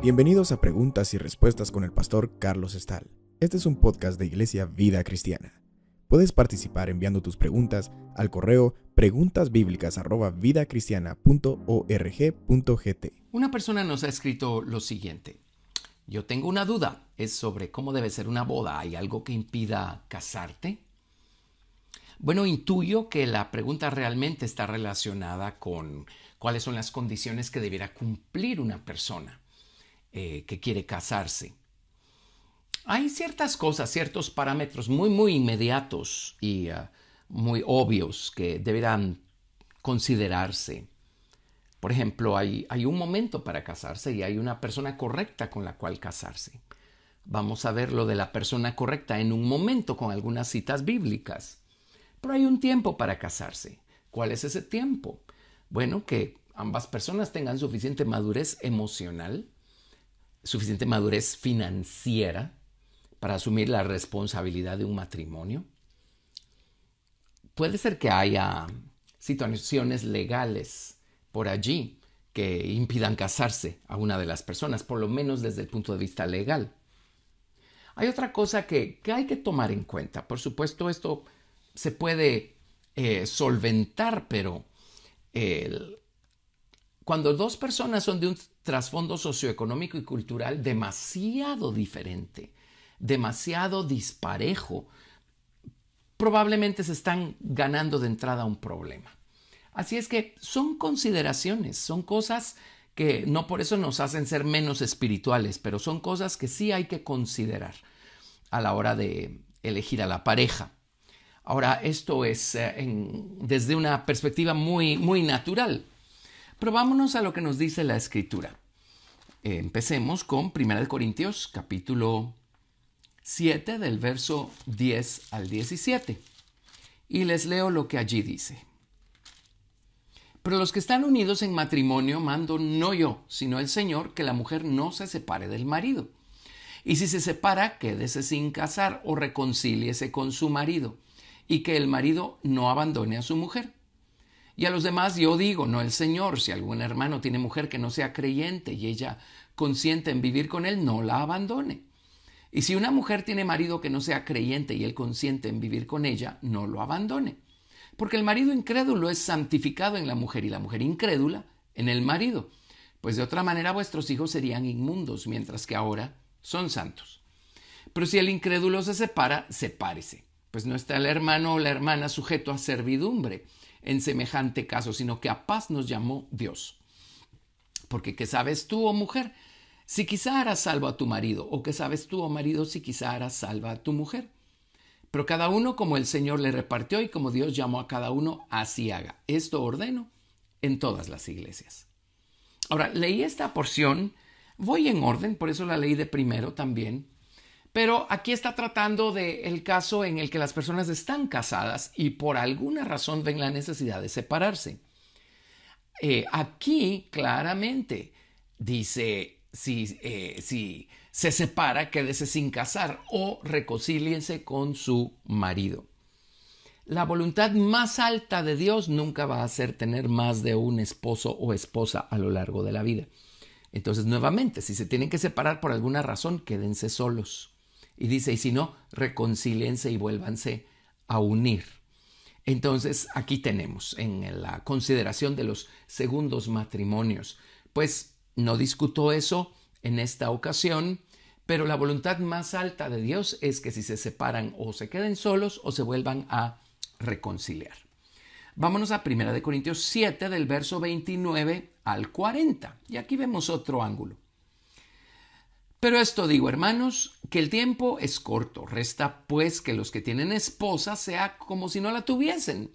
Bienvenidos a Preguntas y Respuestas con el pastor Carlos Estal. Este es un podcast de Iglesia Vida Cristiana. Puedes participar enviando tus preguntas al correo preguntasbiblicas@vidacristiana.org.gt. Una persona nos ha escrito lo siguiente: Yo tengo una duda, es sobre cómo debe ser una boda. ¿Hay algo que impida casarte? Bueno, intuyo que la pregunta realmente está relacionada con cuáles son las condiciones que debiera cumplir una persona eh, que quiere casarse. Hay ciertas cosas, ciertos parámetros muy, muy inmediatos y ah, muy obvios que deberán considerarse. Por ejemplo, hay, hay, un momento para casarse y hay una persona correcta con la cual casarse. Vamos a ver lo de la persona correcta en un momento con algunas citas bíblicas. Pero hay un tiempo para casarse. ¿Cuál es ese tiempo? Bueno, que ambas personas tengan suficiente madurez emocional, suficiente madurez financiera para asumir la responsabilidad de un matrimonio. Puede ser que haya situaciones legales por allí que impidan casarse a una de las personas, por lo menos desde el punto de vista legal. Hay otra cosa que, que hay que tomar en cuenta. Por supuesto, esto se puede eh, solventar, pero cuando dos personas son de un trasfondo socioeconómico y cultural demasiado diferente, demasiado disparejo, probablemente se están ganando de entrada un problema. Así es que son consideraciones, son cosas que no por eso nos hacen ser menos espirituales, pero son cosas que sí hay que considerar a la hora de elegir a la pareja. Ahora, esto es eh, desde una perspectiva muy, muy natural. Pero vámonos a lo que nos dice la escritura. empecemos con 1 Corintios capítulo 7 del verso 10 al 17. Y les leo lo que allí dice. Pero los que están unidos en matrimonio mando no yo, sino el Señor, que la mujer no se separe del marido. Y si se separa, quédese sin casar o reconcíliese con su marido y que el marido no abandone a su mujer. Y a los demás yo digo, no el Señor, si algún hermano tiene mujer que no sea creyente y ella consiente en vivir con él, no la abandone. Y si una mujer tiene marido que no sea creyente y él consiente en vivir con ella, no lo abandone. Porque el marido incrédulo es santificado en la mujer y la mujer incrédula en el marido. Pues de otra manera vuestros hijos serían inmundos, mientras que ahora son santos. Pero si el incrédulo se separa, sepárese pues no está el hermano o la hermana sujeto a servidumbre en semejante caso, sino que a paz nos llamó Dios. Porque ¿qué sabes tú, oh mujer? Si quizá harás salvo a tu marido, o qué sabes tú, oh marido, si quizá harás salva a tu mujer. Pero cada uno como el Señor le repartió y como Dios llamó a cada uno, así haga. Esto ordeno en todas las iglesias. Ahora, leí esta porción, voy en orden, por eso la leí de primero también, pero aquí está tratando del caso en el que las personas están casadas y por alguna razón ven la necesidad de separarse. Eh, aquí claramente dice, si, eh, si se separa, quédese sin casar o reconcíliense con su marido. La voluntad más alta de Dios nunca va a ser tener más de un esposo o esposa a lo largo de la vida. Entonces, nuevamente, si se tienen que separar por alguna razón, quédense solos. Y dice, y si no, reconcílense y vuélvanse a unir. Entonces, aquí tenemos en la consideración de los segundos matrimonios. Pues no discuto eso en esta ocasión, pero la voluntad más alta de Dios es que si se separan o se queden solos o se vuelvan a reconciliar. Vámonos a 1 Corintios 7 del verso 29 al 40. Y aquí vemos otro ángulo. Pero esto digo, hermanos, que el tiempo es corto. Resta pues que los que tienen esposa sea como si no la tuviesen,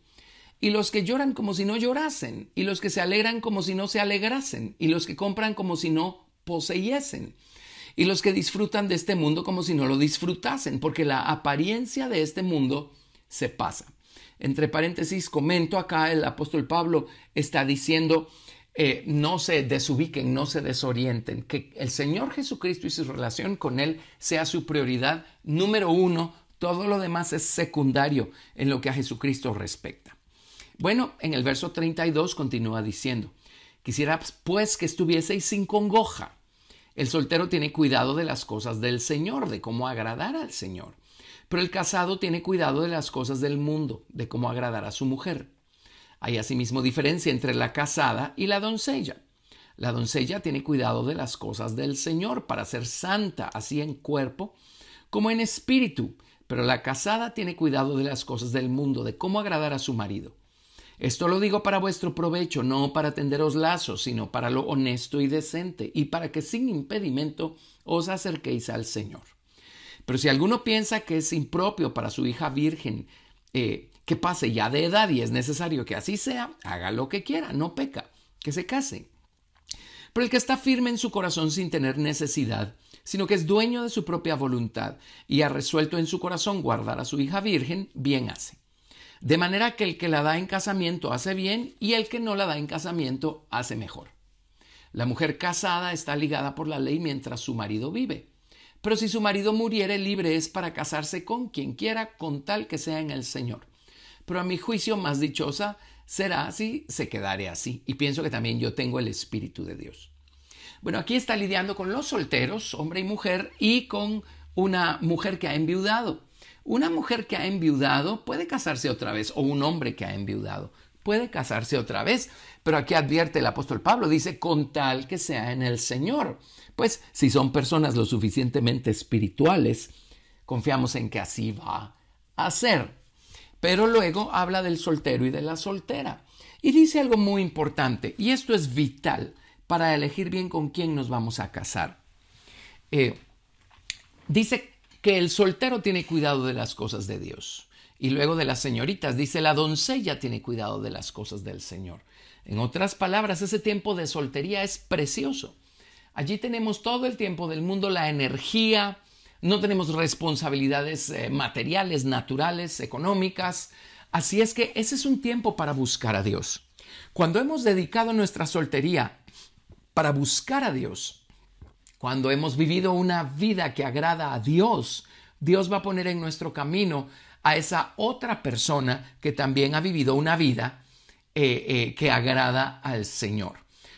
y los que lloran como si no llorasen, y los que se alegran como si no se alegrasen, y los que compran como si no poseyesen, y los que disfrutan de este mundo como si no lo disfrutasen, porque la apariencia de este mundo se pasa. Entre paréntesis, comento acá, el apóstol Pablo está diciendo, eh, no se desubiquen, no se desorienten, que el Señor Jesucristo y su relación con Él sea su prioridad número uno, todo lo demás es secundario en lo que a Jesucristo respecta. Bueno, en el verso 32 continúa diciendo, quisiera pues que estuvieseis sin congoja. El soltero tiene cuidado de las cosas del Señor, de cómo agradar al Señor, pero el casado tiene cuidado de las cosas del mundo, de cómo agradar a su mujer. Hay asimismo diferencia entre la casada y la doncella. La doncella tiene cuidado de las cosas del Señor para ser santa, así en cuerpo como en espíritu, pero la casada tiene cuidado de las cosas del mundo, de cómo agradar a su marido. Esto lo digo para vuestro provecho, no para tenderos lazos, sino para lo honesto y decente, y para que sin impedimento os acerquéis al Señor. Pero si alguno piensa que es impropio para su hija virgen eh, que pase ya de edad y es necesario que así sea, haga lo que quiera, no peca, que se case. Pero el que está firme en su corazón sin tener necesidad, sino que es dueño de su propia voluntad y ha resuelto en su corazón guardar a su hija virgen, bien hace. De manera que el que la da en casamiento hace bien y el que no la da en casamiento hace mejor. La mujer casada está ligada por la ley mientras su marido vive. Pero si su marido muriere libre es para casarse con quien quiera con tal que sea en el Señor pero a mi juicio más dichosa será si se quedare así. Y pienso que también yo tengo el Espíritu de Dios. Bueno, aquí está lidiando con los solteros, hombre y mujer, y con una mujer que ha enviudado. Una mujer que ha enviudado puede casarse otra vez, o un hombre que ha enviudado puede casarse otra vez, pero aquí advierte el apóstol Pablo, dice, con tal que sea en el Señor. Pues si son personas lo suficientemente espirituales, confiamos en que así va a ser. Pero luego habla del soltero y de la soltera. Y dice algo muy importante, y esto es vital para elegir bien con quién nos vamos a casar. Eh, dice que el soltero tiene cuidado de las cosas de Dios. Y luego de las señoritas, dice la doncella tiene cuidado de las cosas del Señor. En otras palabras, ese tiempo de soltería es precioso. Allí tenemos todo el tiempo del mundo la energía, no tenemos responsabilidades eh, materiales, naturales, económicas. Así es que ese es un tiempo para buscar a Dios. Cuando hemos dedicado nuestra soltería para buscar a Dios, cuando hemos vivido una vida que agrada a Dios, Dios va a poner en nuestro camino a esa otra persona que también ha vivido una vida eh, eh, que agrada al Señor.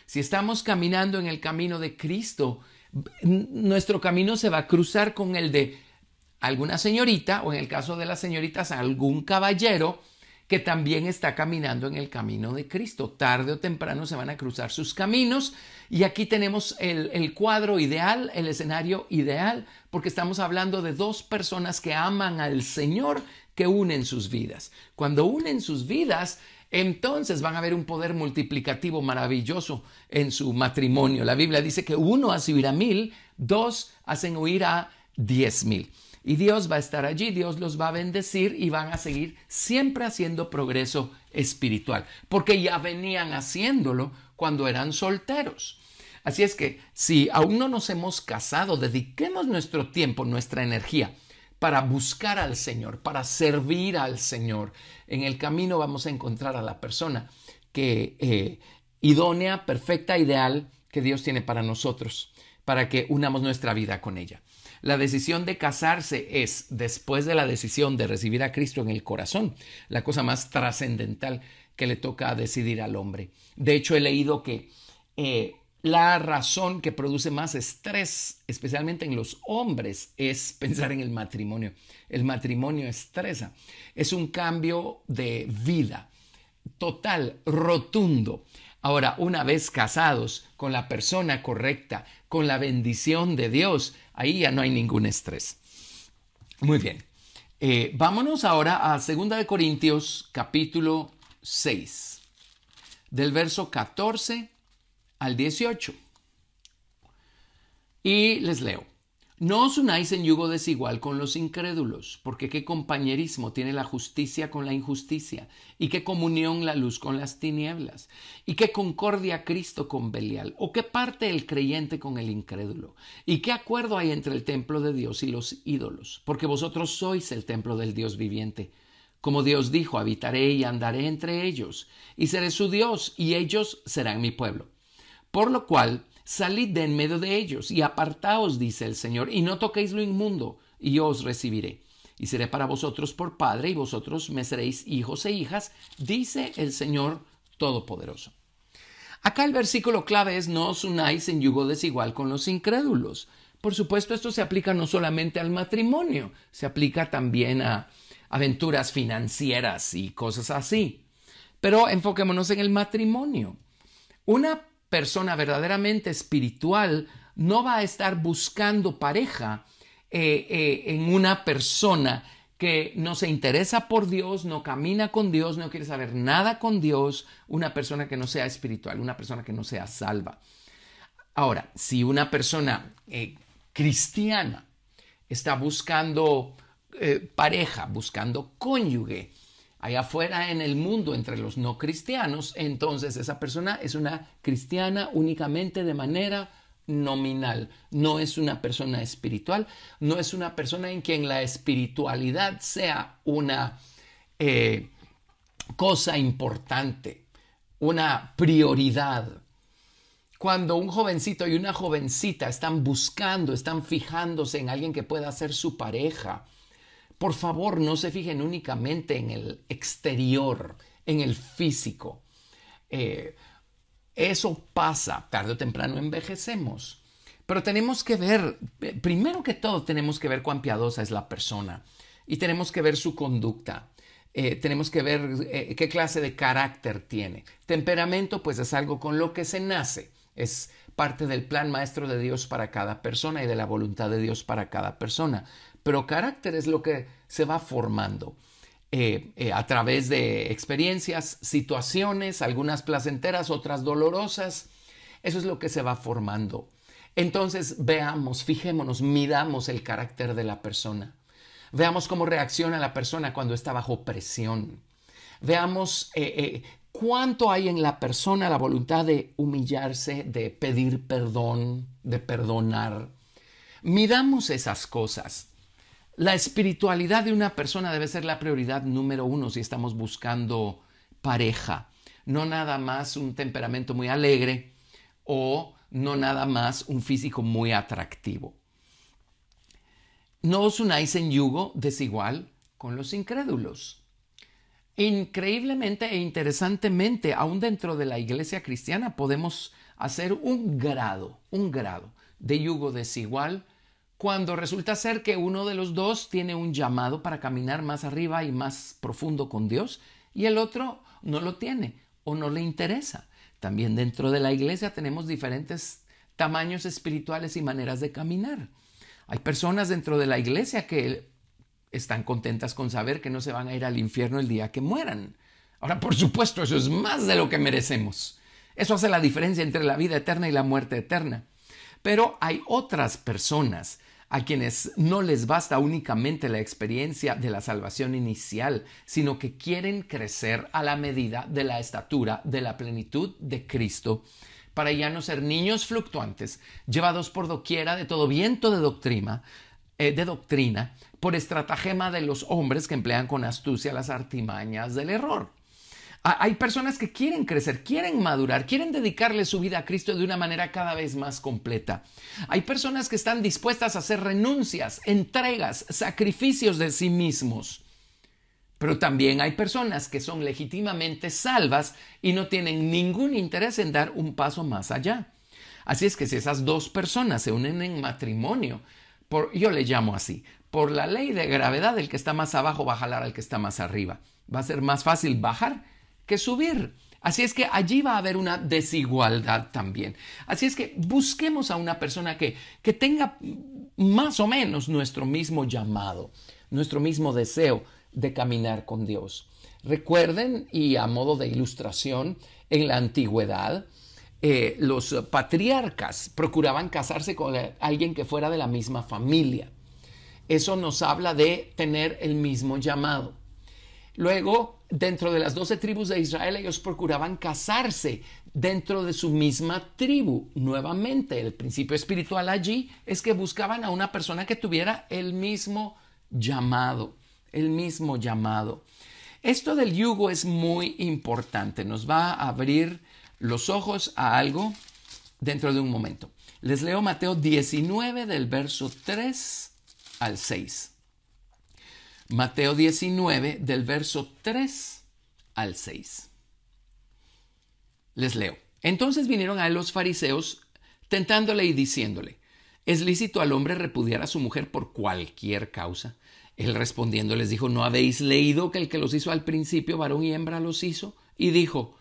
Si estamos caminando en el camino de Cristo, nuestro camino se va a cruzar con el de alguna señorita o en el caso de las señoritas algún caballero que también está caminando en el camino de Cristo. Tarde o temprano se van a cruzar sus caminos y aquí tenemos el, el cuadro ideal, el escenario ideal, porque estamos hablando de dos personas que aman al Señor, que unen sus vidas. Cuando unen sus vidas, entonces van a ver un poder multiplicativo maravilloso en su matrimonio. La Biblia dice que uno hace huir a mil, dos hacen huir a diez mil. Y Dios va a estar allí, Dios los va a bendecir y van a seguir siempre haciendo progreso espiritual, porque ya venían haciéndolo cuando eran solteros. Así es que si aún no nos hemos casado, dediquemos nuestro tiempo, nuestra energía para buscar al Señor, para servir al Señor. En el camino vamos a encontrar a la persona que eh, idónea, perfecta, ideal que Dios tiene para nosotros, para que unamos nuestra vida con ella. La decisión de casarse es, después de la decisión de recibir a Cristo en el corazón, la cosa más trascendental que le toca decidir al hombre. De hecho, he leído que eh, la razón que produce más estrés, especialmente en los hombres, es pensar en el matrimonio. El matrimonio estresa. Es un cambio de vida total, rotundo. Ahora, una vez casados con la persona correcta, con la bendición de Dios, ahí ya no hay ningún estrés. Muy bien. Eh, vámonos ahora a 2 Corintios capítulo 6, del verso 14 al 18. Y les leo. No os unáis en yugo desigual con los incrédulos, porque qué compañerismo tiene la justicia con la injusticia, y qué comunión la luz con las tinieblas, y qué concordia Cristo con Belial, o qué parte el creyente con el incrédulo, y qué acuerdo hay entre el templo de Dios y los ídolos, porque vosotros sois el templo del Dios viviente. Como Dios dijo, habitaré y andaré entre ellos, y seré su Dios, y ellos serán mi pueblo. Por lo cual, salid de en medio de ellos y apartaos, dice el Señor, y no toquéis lo inmundo, y yo os recibiré. Y seré para vosotros por Padre, y vosotros me seréis hijos e hijas, dice el Señor Todopoderoso. Acá el versículo clave es no os unáis en yugo desigual con los incrédulos. Por supuesto, esto se aplica no solamente al matrimonio, se aplica también a aventuras financieras y cosas así. Pero enfoquémonos en el matrimonio. Una persona verdaderamente espiritual no va a estar buscando pareja eh, eh, en una persona que no se interesa por Dios, no camina con Dios, no quiere saber nada con Dios, una persona que no sea espiritual, una persona que no sea salva. Ahora, si una persona eh, cristiana está buscando pareja, buscando cónyuge, allá afuera en el mundo entre los no cristianos, entonces esa persona es una cristiana únicamente de manera nominal, no es una persona espiritual, no es una persona en quien la espiritualidad sea una eh, cosa importante, una prioridad. Cuando un jovencito y una jovencita están buscando, están fijándose en alguien que pueda ser su pareja, por favor, no se fijen únicamente en el exterior, en el físico. Eh, eso pasa, tarde o temprano envejecemos. Pero tenemos que ver, primero que todo, tenemos que ver cuán piadosa es la persona y tenemos que ver su conducta. Eh, tenemos que ver eh, qué clase de carácter tiene. Temperamento, pues es algo con lo que se nace. Es parte del plan maestro de Dios para cada persona y de la voluntad de Dios para cada persona pero carácter es lo que se va formando. Eh, eh, a través de experiencias, situaciones, algunas placenteras, otras dolorosas. Eso es lo que se va formando. Entonces veamos, fijémonos, midamos el carácter de la persona. Veamos cómo reacciona la persona cuando está bajo presión. Veamos eh, cuánto hay en la persona la voluntad de humillarse, de pedir perdón, de perdonar. Midamos esas cosas. La espiritualidad de una persona debe ser la prioridad número uno si estamos buscando pareja. No nada más un temperamento muy alegre o no nada más un físico muy atractivo. No os unáis en yugo desigual con los incrédulos. Increíblemente e interesantemente, aún dentro de la iglesia cristiana podemos hacer un grado, un grado de yugo desigual cuando resulta ser que uno de los dos tiene un llamado para caminar más arriba y más profundo con Dios y el otro no lo tiene o no le interesa. También dentro de la iglesia tenemos diferentes tamaños espirituales y maneras de caminar. Hay personas dentro de la iglesia que están contentas con saber que no se van a ir al infierno el día que mueran. Ahora, por supuesto, eso es más de lo que merecemos. Eso hace la diferencia entre la vida eterna y la muerte eterna. Pero hay otras personas a quienes no les basta únicamente la experiencia de la salvación inicial, sino que quieren crecer a la medida de la estatura de la plenitud de Cristo, para ya no ser niños fluctuantes, llevados por doquiera de todo viento de doctrina, eh, de doctrina, por estratagema de los hombres que emplean con astucia las artimañas del error hay personas que quieren crecer, quieren madurar, quieren dedicarle su vida a Cristo de una manera cada vez más completa. Hay personas que están dispuestas a hacer renuncias, entregas, sacrificios de sí mismos. Pero también hay personas que son legítimamente salvas y no tienen ningún interés en dar un paso más allá. Así es que si esas dos personas se unen en matrimonio, por, yo le llamo así, por la ley de gravedad, el que está más abajo va a jalar al que está más arriba. Va a ser más fácil bajar que subir. Así es que allí va a haber una desigualdad también. Así es que busquemos a una persona que, que tenga más o menos nuestro mismo llamado, nuestro mismo deseo de caminar con Dios. Recuerden, y a modo de ilustración, en la antigüedad, eh, los patriarcas procuraban casarse con alguien que fuera de la misma familia. Eso nos habla de tener el mismo llamado. Luego, dentro de las doce tribus de Israel, ellos procuraban casarse dentro de su misma tribu. Nuevamente, el principio espiritual allí es que buscaban a una persona que tuviera el mismo llamado, el mismo llamado. Esto del yugo es muy importante, nos va a abrir los ojos a algo dentro de un momento. Les leo Mateo 19 del verso 3 al 6. Mateo 19 del verso 3 al 6. Les leo. Entonces vinieron a él los fariseos tentándole y diciéndole, ¿es lícito al hombre repudiar a su mujer por cualquier causa? Él respondiendo les dijo, ¿no habéis leído que el que los hizo al principio, varón y hembra, los hizo? Y dijo,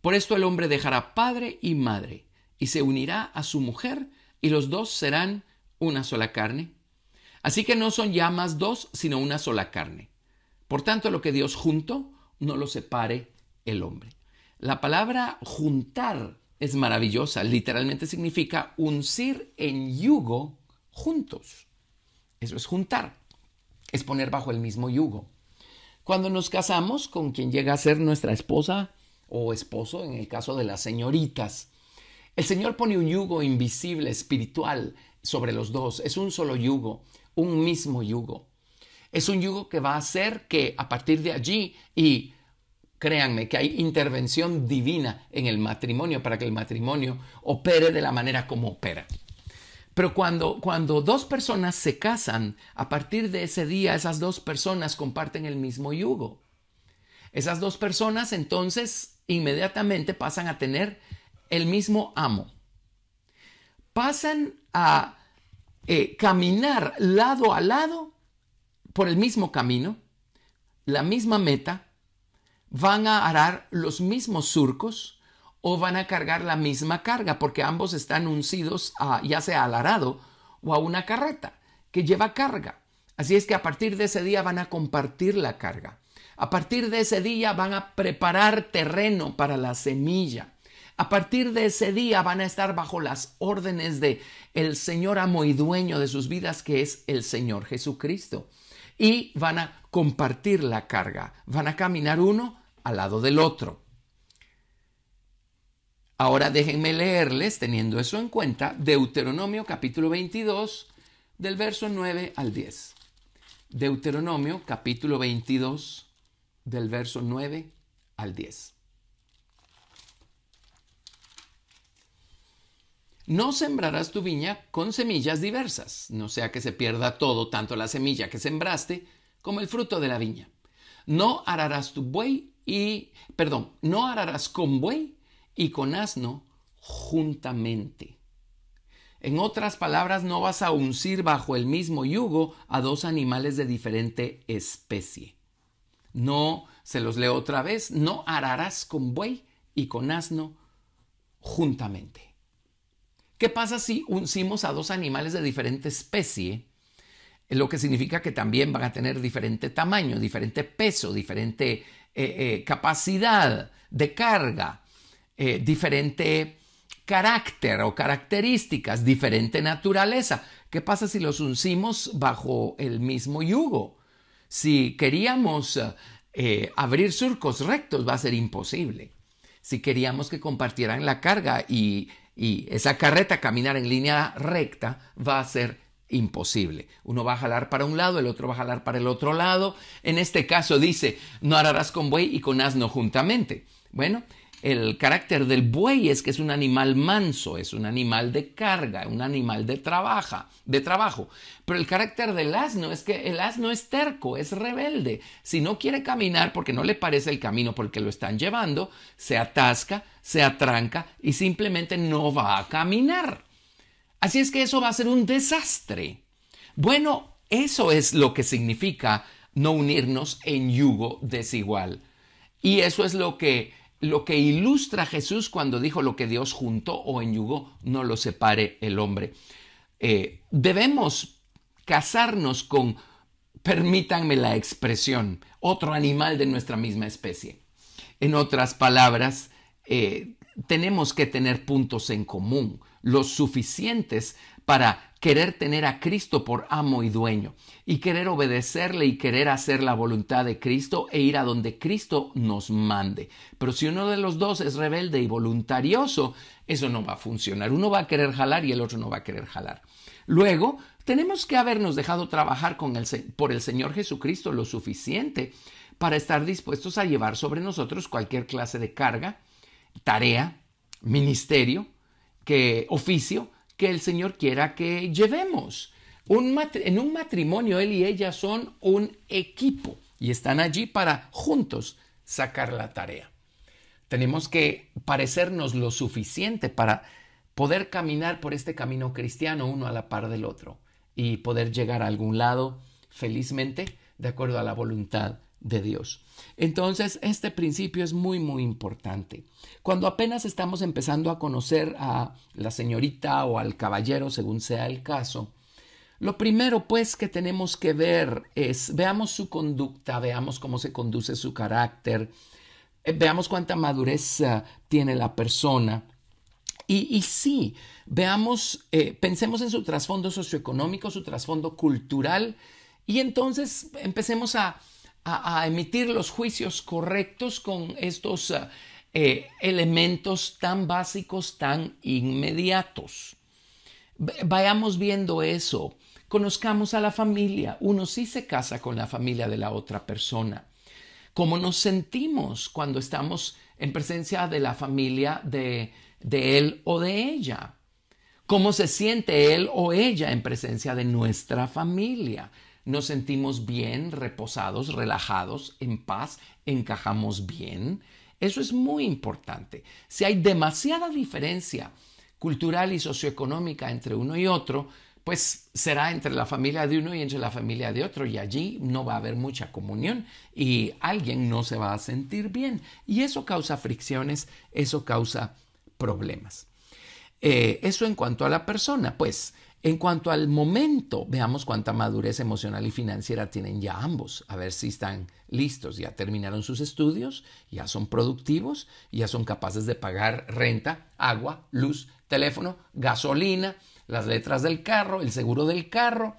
por esto el hombre dejará padre y madre, y se unirá a su mujer, y los dos serán una sola carne. Así que no son ya más dos, sino una sola carne. Por tanto, lo que Dios junto no lo separe el hombre. La palabra juntar es maravillosa, literalmente significa uncir en yugo juntos. Eso es juntar, es poner bajo el mismo yugo. Cuando nos casamos con quien llega a ser nuestra esposa o esposo, en el caso de las señoritas, el Señor pone un yugo invisible, espiritual, sobre los dos. Es un solo yugo un mismo yugo. Es un yugo que va a hacer que a partir de allí, y créanme que hay intervención divina en el matrimonio para que el matrimonio opere de la manera como opera. Pero cuando, cuando dos personas se casan, a partir de ese día esas dos personas comparten el mismo yugo. Esas dos personas entonces inmediatamente pasan a tener el mismo amo. Pasan a eh, caminar lado a lado por el mismo camino, la misma meta, van a arar los mismos surcos o van a cargar la misma carga porque ambos están uncidos ya sea al arado o a una carreta que lleva carga. Así es que a partir de ese día van a compartir la carga. A partir de ese día van a preparar terreno para la semilla. A partir de ese día van a estar bajo las órdenes de el Señor amo y dueño de sus vidas, que es el Señor Jesucristo. Y van a compartir la carga, van a caminar uno al lado del otro. Ahora déjenme leerles, teniendo eso en cuenta, Deuteronomio capítulo 22, del verso 9 al 10. Deuteronomio capítulo 22, del verso 9 al 10. No sembrarás tu viña con semillas diversas, no sea que se pierda todo, tanto la semilla que sembraste como el fruto de la viña. No ararás tu buey y, perdón, no ararás con buey y con asno juntamente. En otras palabras, no vas a uncir bajo el mismo yugo a dos animales de diferente especie. No, se los leo otra vez, no ararás con buey y con asno juntamente. ¿Qué pasa si uncimos a dos animales de diferente especie? Lo que significa que también van a tener diferente tamaño, diferente peso, diferente eh, eh, capacidad de carga, eh, diferente carácter o características, diferente naturaleza. ¿Qué pasa si los uncimos bajo el mismo yugo? Si queríamos abrir surcos rectos va a ser imposible. Si queríamos que compartieran la carga y y esa carreta caminar en línea recta va a ser imposible. Uno va a jalar para un lado, el otro va a jalar para el otro lado. En este caso dice, no ararás con buey y con asno juntamente. Bueno, el carácter del buey es que es un animal manso, es un animal de carga, un animal de, de trabajo. Pero el carácter del asno es que el asno es terco, es rebelde. Si no quiere caminar porque no le parece el camino porque lo están llevando, se atasca, se atranca y simplemente no va a caminar. Así es que eso va a ser un desastre. Bueno, eso es lo que significa no unirnos en yugo desigual. Y eso es lo que lo que ilustra Jesús cuando dijo lo que Dios juntó o enyugó, no lo separe el hombre. Eh, debemos casarnos con, permítanme la expresión, otro animal de nuestra misma especie. En otras palabras, eh, tenemos que tener puntos en común, los suficientes para querer tener a Cristo por amo y dueño, y querer obedecerle y querer hacer la voluntad de Cristo e ir a donde Cristo nos mande. Pero si uno de los dos es rebelde y voluntarioso, eso no va a funcionar. Uno va a querer jalar y el otro no va a querer jalar. Luego, tenemos que habernos dejado trabajar por el Señor Jesucristo lo suficiente para estar dispuestos a llevar sobre nosotros cualquier clase de carga, tarea, ministerio, que, oficio que el Señor quiera que llevemos. en un matrimonio él y ella son un equipo y están allí para juntos sacar la tarea. Tenemos que parecernos lo suficiente para poder caminar por este camino cristiano uno a la par del otro y poder llegar a algún lado felizmente de acuerdo a la voluntad de Dios. Entonces, este principio es muy, muy importante. Cuando apenas estamos empezando a conocer a la señorita o al caballero, según sea el caso, lo primero pues que tenemos que ver es, veamos su conducta, veamos cómo se conduce su carácter, eh, veamos cuánta madurez ah, tiene la persona. Y, sí, veamos, eh, pensemos en su trasfondo socioeconómico, su trasfondo cultural, y entonces empecemos a, a, emitir los juicios correctos con estos eh, eh, elementos tan básicos, tan inmediatos. Vayamos viendo eso. Conozcamos a la familia. Uno sí se casa con la familia de la otra persona. ¿Cómo nos sentimos cuando estamos en presencia de la familia de, de él o de ella? ¿Cómo se siente él o ella en presencia de nuestra familia? nos sentimos bien, reposados, relajados, en paz, encajamos bien. Eso es muy importante. Si hay demasiada diferencia cultural y socioeconómica entre uno y otro, pues será entre la familia de uno y entre la familia de otro y allí no va a haber mucha comunión y alguien no se va a sentir bien y eso causa fricciones, eso causa problemas. Eh, eso en cuanto a la persona, pues en cuanto al momento, veamos cuánta madurez emocional y financiera tienen ya ambos, a ver si están listos, ya terminaron sus estudios, ya son productivos, ya son capaces de pagar renta, agua, luz, teléfono, gasolina, las letras del carro, el seguro del carro,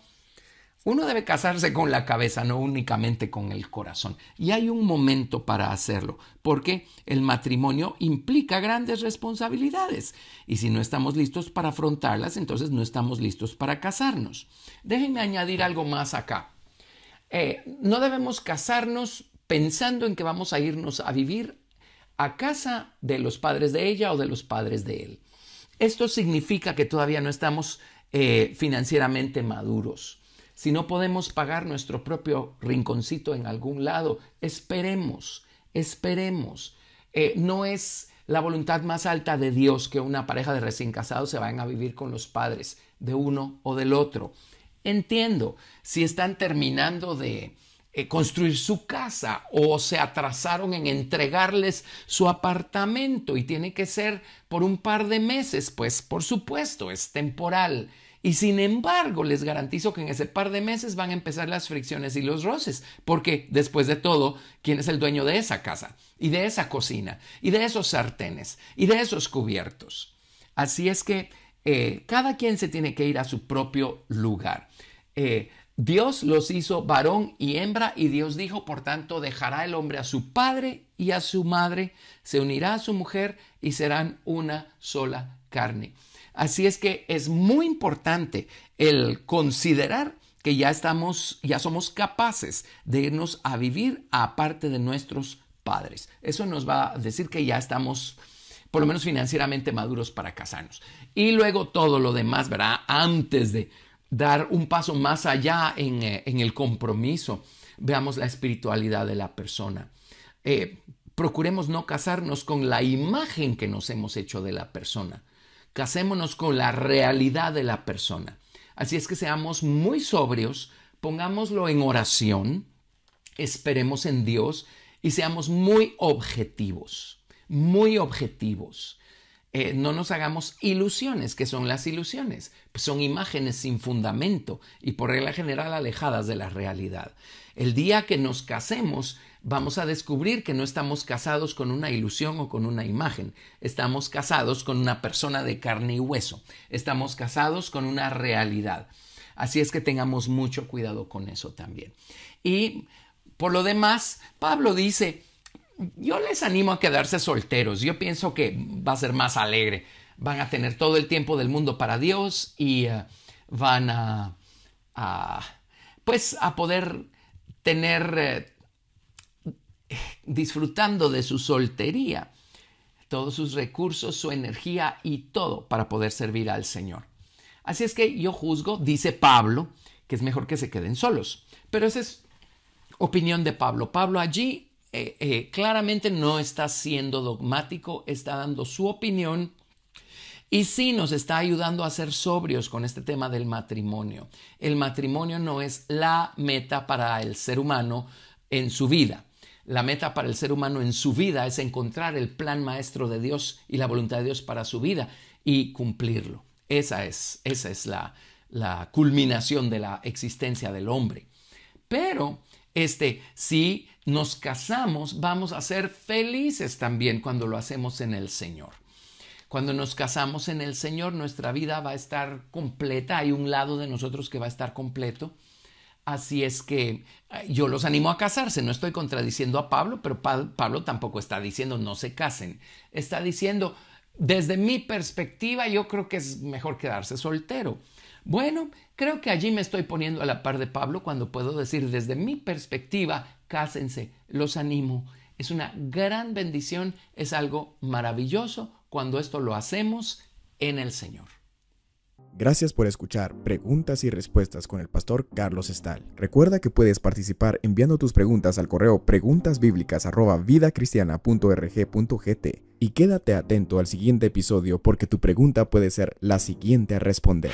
uno debe casarse con la cabeza, no únicamente con el corazón. Y hay un momento para hacerlo, porque el matrimonio implica grandes responsabilidades. Y si no estamos listos para afrontarlas, entonces no estamos listos para casarnos. Déjenme añadir algo más acá. Eh, no debemos casarnos pensando en que vamos a irnos a vivir a casa de los padres de ella o de los padres de él. Esto significa que todavía no estamos eh, financieramente maduros si no podemos pagar nuestro propio rinconcito en algún lado, esperemos, esperemos. Eh, no es la voluntad más alta de Dios que una pareja de recién casados se vayan a vivir con los padres de uno o del otro. Entiendo, si están terminando de eh, construir su casa o se atrasaron en entregarles su apartamento y tiene que ser por un par de meses, pues por supuesto es temporal. Y sin embargo, les garantizo que en ese par de meses van a empezar las fricciones y los roces, porque después de todo, ¿quién es el dueño de esa casa y de esa cocina y de esos sartenes y de esos cubiertos? Así es que eh, cada quien se tiene que ir a su propio lugar. Eh, Dios los hizo varón y hembra y Dios dijo, por tanto, dejará el hombre a su padre y a su madre, se unirá a su mujer y serán una sola carne. Así es que es muy importante el considerar que ya estamos, ya somos capaces de irnos a vivir aparte de nuestros padres. Eso nos va a decir que ya estamos por lo menos financieramente maduros para casarnos. Y luego todo lo demás, ¿verdad? Antes de dar un paso más allá en, eh, el compromiso, veamos la espiritualidad de la persona. Eh, procuremos no casarnos con la imagen que nos hemos hecho de la persona. Casémonos con la realidad de la persona. Así es que seamos muy sobrios, pongámoslo en oración, esperemos en Dios y seamos muy objetivos, muy objetivos. Eh, no nos hagamos ilusiones, que son las ilusiones, pues son imágenes sin fundamento y por regla general alejadas de la realidad. El día que nos casemos, vamos a descubrir que no estamos casados con una ilusión o con una imagen, estamos casados con una persona de carne y hueso, estamos casados con una realidad. Así es que tengamos mucho cuidado con eso también. Y por lo demás, Pablo dice, yo les animo a quedarse solteros. Yo pienso que va a ser más alegre. Van a tener todo el tiempo del mundo para Dios y eh, van a, pues a poder tener eh, disfrutando de su soltería todos sus recursos, su energía y todo para poder servir al Señor. Así es que yo juzgo, dice Pablo, que es mejor que se queden solos. Pero esa es opinión de Pablo. Pablo allí eh, eh, claramente no está siendo dogmático, está dando su opinión y sí nos está ayudando a ser sobrios con este tema del matrimonio. El matrimonio no es la meta para el ser humano en su vida. La meta para el ser humano en su vida es encontrar el plan maestro de Dios y la voluntad de Dios para su vida y cumplirlo. Esa es, esa es la culminación de la existencia del hombre. Pero este, si nos casamos, vamos a ser felices también cuando lo hacemos en el Señor. Cuando nos casamos en el Señor, nuestra vida va a estar completa. Hay un lado de nosotros que va a estar completo. Así es que eh, yo los animo a casarse. No estoy contradiciendo a Pablo, pero Pablo tampoco está diciendo no se casen. Está diciendo, desde mi perspectiva, yo creo que es mejor quedarse soltero. Bueno, creo que allí me estoy poniendo a la par de Pablo cuando puedo decir desde mi perspectiva, cásense, los animo. Es una gran bendición, es algo maravilloso cuando esto lo hacemos en el Señor. Gracias por escuchar Preguntas y Respuestas con el pastor Carlos Estal. Recuerda que puedes participar enviando tus preguntas al correo preguntasbiblicas@vidacristiana.org.gt y quédate atento al siguiente episodio porque tu pregunta puede ser la siguiente a responder.